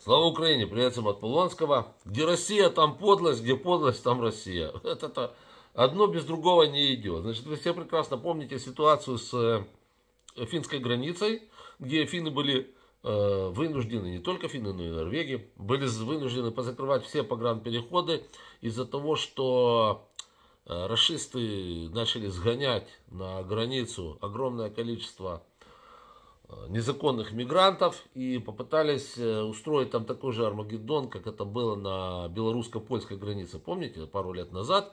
Слава Украине, приветствуем от Полонского. Где Россия, там подлость, где подлость, там Россия. Это, это одно без другого не идет. Значит, вы все прекрасно помните ситуацию с э, финской границей, где финны были э, вынуждены, не только финны, но и норвеги, были вынуждены позакрывать все погранпереходы из-за того, что э, расисты начали сгонять на границу огромное количество Э, незаконных мигрантов и попытались э, устроить там такой же Армагеддон, как это было на белорусско-польской границе. Помните, пару лет назад,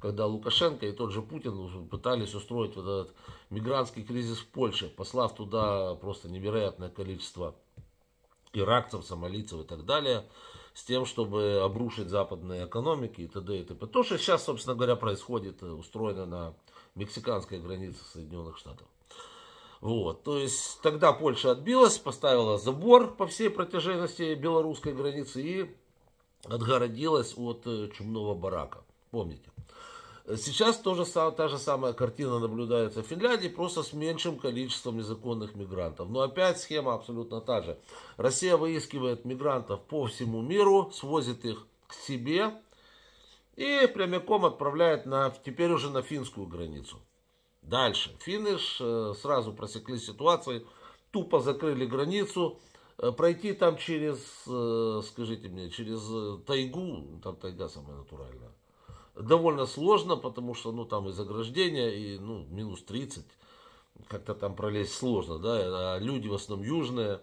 когда Лукашенко и тот же Путин пытались устроить вот этот мигрантский кризис в Польше, послав туда просто невероятное количество иракцев, сомалийцев и так далее, с тем, чтобы обрушить западные экономики и т.д. и т.п. То, что сейчас, собственно говоря, происходит, э, устроено на мексиканской границе Соединенных Штатов. Вот, то есть тогда Польша отбилась, поставила забор по всей протяженности белорусской границы и отгородилась от э, чумного барака. Помните? Сейчас тоже та же самая картина наблюдается в Финляндии, просто с меньшим количеством незаконных мигрантов. Но опять схема абсолютно та же. Россия выискивает мигрантов по всему миру, свозит их к себе и прямиком отправляет на, теперь уже на финскую границу. Дальше. Финиш. Э, сразу просекли ситуацию. Тупо закрыли границу. Э, пройти там через, э, скажите мне, через тайгу, там тайга самая натуральная, довольно сложно, потому что, ну, там и заграждение, и, ну, минус 30, как-то там пролезть сложно, да, а люди в основном южные,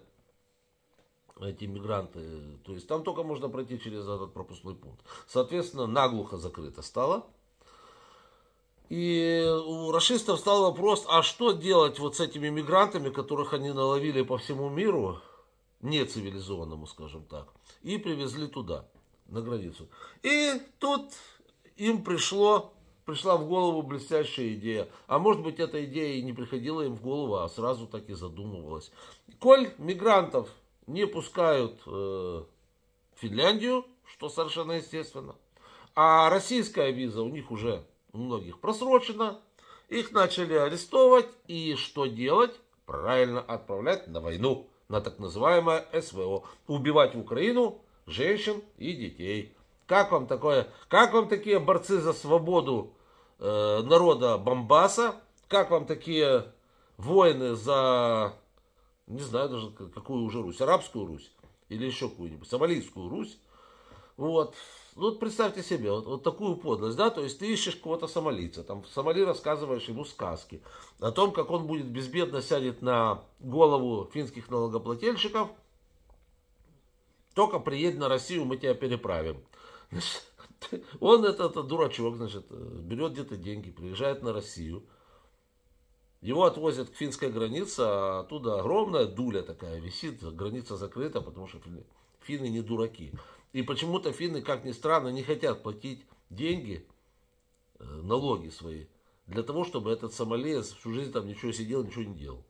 эти мигранты, то есть там только можно пройти через этот пропускной пункт. Соответственно, наглухо закрыто стало, и у расистов стал вопрос, а что делать вот с этими мигрантами, которых они наловили по всему миру, не скажем так, и привезли туда, на границу. И тут им пришло, пришла в голову блестящая идея. А может быть, эта идея и не приходила им в голову, а сразу так и задумывалась. Коль мигрантов не пускают э, в Финляндию, что совершенно естественно, а российская виза у них уже многих просрочено, их начали арестовывать и что делать? Правильно отправлять на войну, на так называемое СВО, убивать в Украину женщин и детей. Как вам такое? Как вам такие борцы за свободу э, народа Бомбаса? Как вам такие воины за, не знаю даже какую уже Русь, арабскую Русь или еще какую-нибудь, сомалийскую Русь? Вот. Ну, вот представьте себе, вот, вот такую подлость, да, то есть ты ищешь кого-то сомалийца, там в Сомали рассказываешь ему сказки о том, как он будет безбедно сядет на голову финских налогоплательщиков, только приедь на Россию, мы тебя переправим. он, этот, этот дурачок, значит, берет где-то деньги, приезжает на Россию, его отвозят к финской границе, а оттуда огромная дуля такая висит, граница закрыта, потому что финны не дураки. И почему-то финны, как ни странно, не хотят платить деньги, э, налоги свои, для того, чтобы этот сомалиец всю жизнь там ничего сидел, ничего не делал.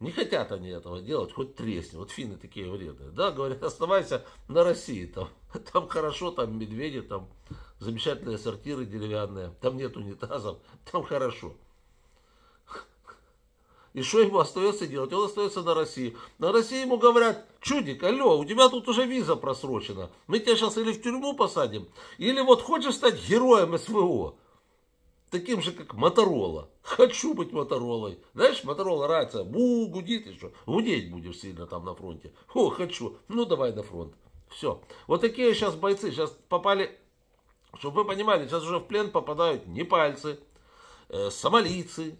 Не хотят они этого делать, хоть тресни. Вот финны такие вредные. Да, говорят, оставайся на России. Там, там хорошо, там медведи, там замечательные сортиры деревянные. Там нет унитазов, там хорошо. И что ему остается делать? Он остается на России. На России ему говорят, чудик, алло, у тебя тут уже виза просрочена. Мы тебя сейчас или в тюрьму посадим, или вот хочешь стать героем СВО. Таким же, как Моторола. Хочу быть Моторолой. Знаешь, Моторола рация, бу, гудит еще. Гудеть будешь сильно там на фронте. О, хочу. Ну, давай на фронт. Все. Вот такие сейчас бойцы. Сейчас попали, чтобы вы понимали, сейчас уже в плен попадают не пальцы, э, сомалийцы,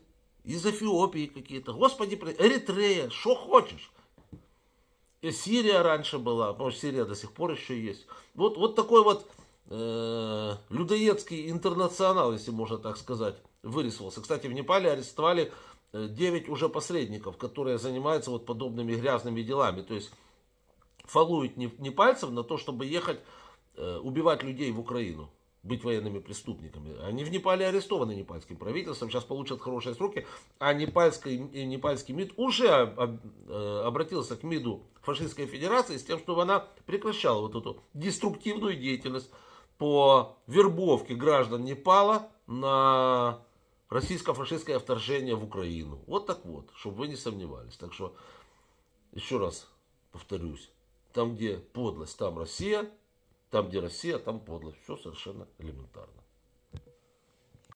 из Эфиопии какие-то, господи, Эритрея, что хочешь. И э, Сирия раньше была, потому Сирия до сих пор еще есть. Вот, вот такой вот э, людоедский интернационал, если можно так сказать, вырисовался. Кстати, в Непале арестовали 9 э, уже посредников, которые занимаются вот подобными грязными делами. То есть фалуют непальцев на то, чтобы ехать э, убивать людей в Украину быть военными преступниками. Они в Непале арестованы непальским правительством, сейчас получат хорошие сроки, а непальский, непальский МИД уже об, э, обратился к МИДу фашистской федерации с тем, чтобы она прекращала вот эту деструктивную деятельность по вербовке граждан Непала на российско-фашистское вторжение в Украину. Вот так вот, чтобы вы не сомневались. Так что, еще раз повторюсь, там где подлость, там Россия, там, где Россия, там подлость. Все совершенно элементарно.